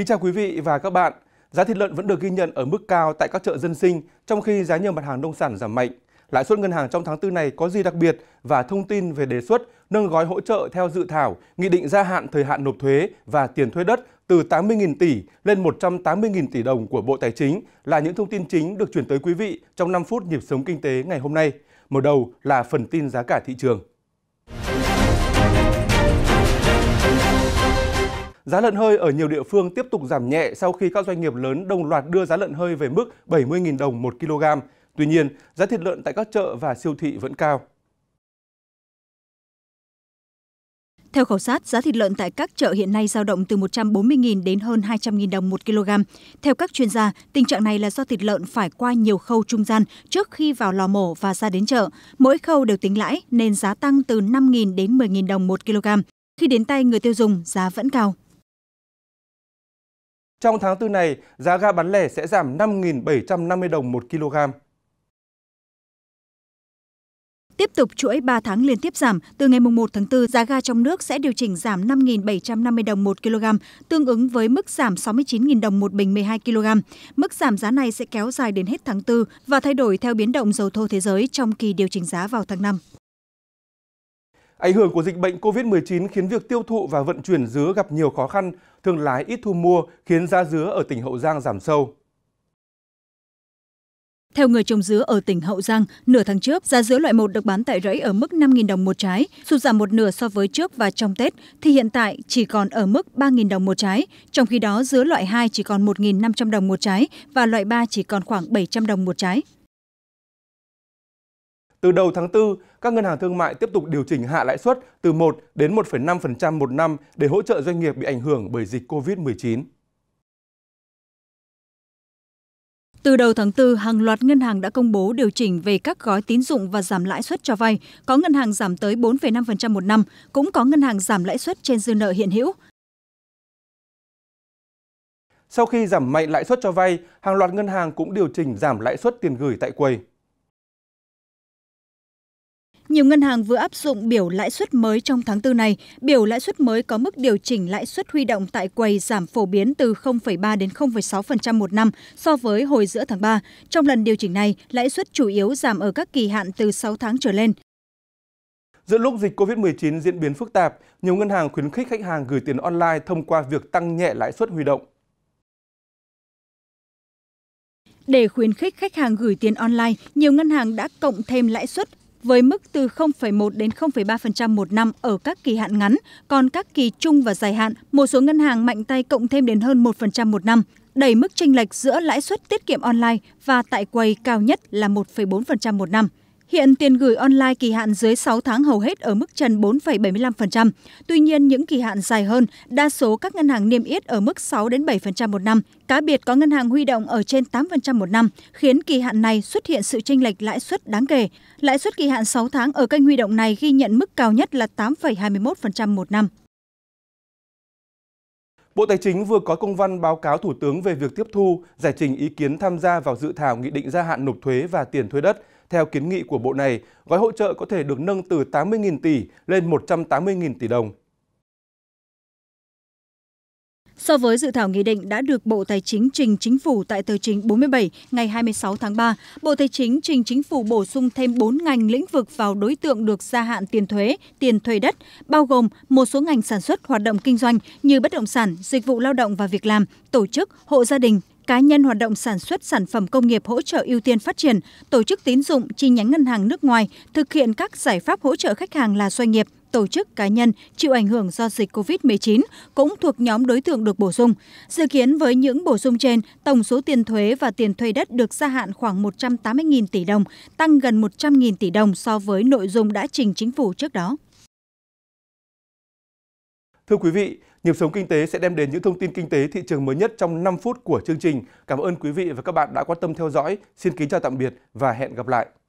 Kính chào quý vị và các bạn. Giá thịt lợn vẫn được ghi nhận ở mức cao tại các chợ dân sinh, trong khi giá nhiều mặt hàng nông sản giảm mạnh. Lãi suất ngân hàng trong tháng 4 này có gì đặc biệt và thông tin về đề xuất nâng gói hỗ trợ theo dự thảo nghị định gia hạn thời hạn nộp thuế và tiền thuế đất từ 80.000 tỷ lên 180.000 tỷ đồng của Bộ Tài chính là những thông tin chính được chuyển tới quý vị trong 5 phút nhịp sống kinh tế ngày hôm nay. Mở đầu là phần tin giá cả thị trường. Giá lợn hơi ở nhiều địa phương tiếp tục giảm nhẹ sau khi các doanh nghiệp lớn đồng loạt đưa giá lợn hơi về mức 70.000 đồng 1 kg. Tuy nhiên, giá thịt lợn tại các chợ và siêu thị vẫn cao. Theo khảo sát, giá thịt lợn tại các chợ hiện nay dao động từ 140.000 đến hơn 200.000 đồng 1 kg. Theo các chuyên gia, tình trạng này là do thịt lợn phải qua nhiều khâu trung gian trước khi vào lò mổ và ra đến chợ. Mỗi khâu đều tính lãi nên giá tăng từ 5.000 đến 10.000 đồng 1 kg. Khi đến tay người tiêu dùng, giá vẫn cao. Trong tháng 4 này, giá ga bán lẻ sẽ giảm 5.750 đồng 1 kg. Tiếp tục chuỗi 3 tháng liên tiếp giảm, từ ngày 1 tháng 4, giá ga trong nước sẽ điều chỉnh giảm 5.750 đồng 1 kg, tương ứng với mức giảm 69.000 đồng một bình 12 kg. Mức giảm giá này sẽ kéo dài đến hết tháng 4 và thay đổi theo biến động dầu thô thế giới trong kỳ điều chỉnh giá vào tháng 5. Ảnh hưởng của dịch bệnh COVID-19 khiến việc tiêu thụ và vận chuyển dứa gặp nhiều khó khăn, thương lái ít thu mua khiến giá dứa ở tỉnh Hậu Giang giảm sâu. Theo người trồng dứa ở tỉnh Hậu Giang, nửa tháng trước, giá dứa loại 1 được bán tại rẫy ở mức 5.000 đồng một trái, sụt giảm một nửa so với trước và trong Tết, thì hiện tại chỉ còn ở mức 3.000 đồng một trái. Trong khi đó, dứa loại 2 chỉ còn 1.500 đồng một trái và loại 3 chỉ còn khoảng 700 đồng một trái. Từ đầu tháng 4, các ngân hàng thương mại tiếp tục điều chỉnh hạ lãi suất từ 1 đến 1,5% một năm để hỗ trợ doanh nghiệp bị ảnh hưởng bởi dịch COVID-19. Từ đầu tháng 4, hàng loạt ngân hàng đã công bố điều chỉnh về các gói tín dụng và giảm lãi suất cho vay. Có ngân hàng giảm tới 4,5% một năm, cũng có ngân hàng giảm lãi suất trên dư nợ hiện hữu. Sau khi giảm mạnh lãi suất cho vay, hàng loạt ngân hàng cũng điều chỉnh giảm lãi suất tiền gửi tại quầy nhiều ngân hàng vừa áp dụng biểu lãi suất mới trong tháng bốn này. Biểu lãi suất mới có mức điều chỉnh lãi suất huy động tại quầy giảm phổ biến từ 0,3 đến 0,6% một năm so với hồi giữa tháng 3. Trong lần điều chỉnh này, lãi suất chủ yếu giảm ở các kỳ hạn từ 6 tháng trở lên. Giữa lúc dịch COVID-19 diễn biến phức tạp, nhiều ngân hàng khuyến khích khách hàng gửi tiền online thông qua việc tăng nhẹ lãi suất huy động. Để khuyến khích khách hàng gửi tiền online, nhiều ngân hàng đã cộng thêm lãi suất với mức từ một đến ba một năm ở các kỳ hạn ngắn còn các kỳ trung và dài hạn một số ngân hàng mạnh tay cộng thêm đến hơn một một năm đẩy mức tranh lệch giữa lãi suất tiết kiệm online và tại quầy cao nhất là một bốn một năm Hiện tiền gửi online kỳ hạn dưới 6 tháng hầu hết ở mức trần 4,75%. Tuy nhiên, những kỳ hạn dài hơn, đa số các ngân hàng niêm yết ở mức 6-7% một năm. Cá biệt có ngân hàng huy động ở trên 8% một năm, khiến kỳ hạn này xuất hiện sự chênh lệch lãi suất đáng kể. Lãi suất kỳ hạn 6 tháng ở kênh huy động này ghi nhận mức cao nhất là 8,21% một năm. Bộ Tài chính vừa có công văn báo cáo Thủ tướng về việc tiếp thu, giải trình ý kiến tham gia vào dự thảo nghị định gia hạn nộp thuế và tiền thuế đất theo kiến nghị của Bộ này, gói hỗ trợ có thể được nâng từ 80.000 tỷ lên 180.000 tỷ đồng. So với dự thảo nghị định đã được Bộ Tài chính trình chính phủ tại tờ trình 47 ngày 26 tháng 3, Bộ Tài chính trình chính phủ bổ sung thêm 4 ngành lĩnh vực vào đối tượng được gia hạn tiền thuế, tiền thuê đất, bao gồm một số ngành sản xuất hoạt động kinh doanh như bất động sản, dịch vụ lao động và việc làm, tổ chức, hộ gia đình, cá nhân hoạt động sản xuất sản phẩm công nghiệp hỗ trợ ưu tiên phát triển tổ chức tín dụng chi nhánh ngân hàng nước ngoài thực hiện các giải pháp hỗ trợ khách hàng là doanh nghiệp tổ chức cá nhân chịu ảnh hưởng do dịch COVID-19 cũng thuộc nhóm đối tượng được bổ sung. Dự kiến với những bổ sung trên, tổng số tiền thuế và tiền thuê đất được gia hạn khoảng 180.000 tỷ đồng, tăng gần 100.000 tỷ đồng so với nội dung đã trình chính phủ trước đó. Thưa quý vị, Nhịp sống kinh tế sẽ đem đến những thông tin kinh tế thị trường mới nhất trong 5 phút của chương trình. Cảm ơn quý vị và các bạn đã quan tâm theo dõi. Xin kính chào tạm biệt và hẹn gặp lại.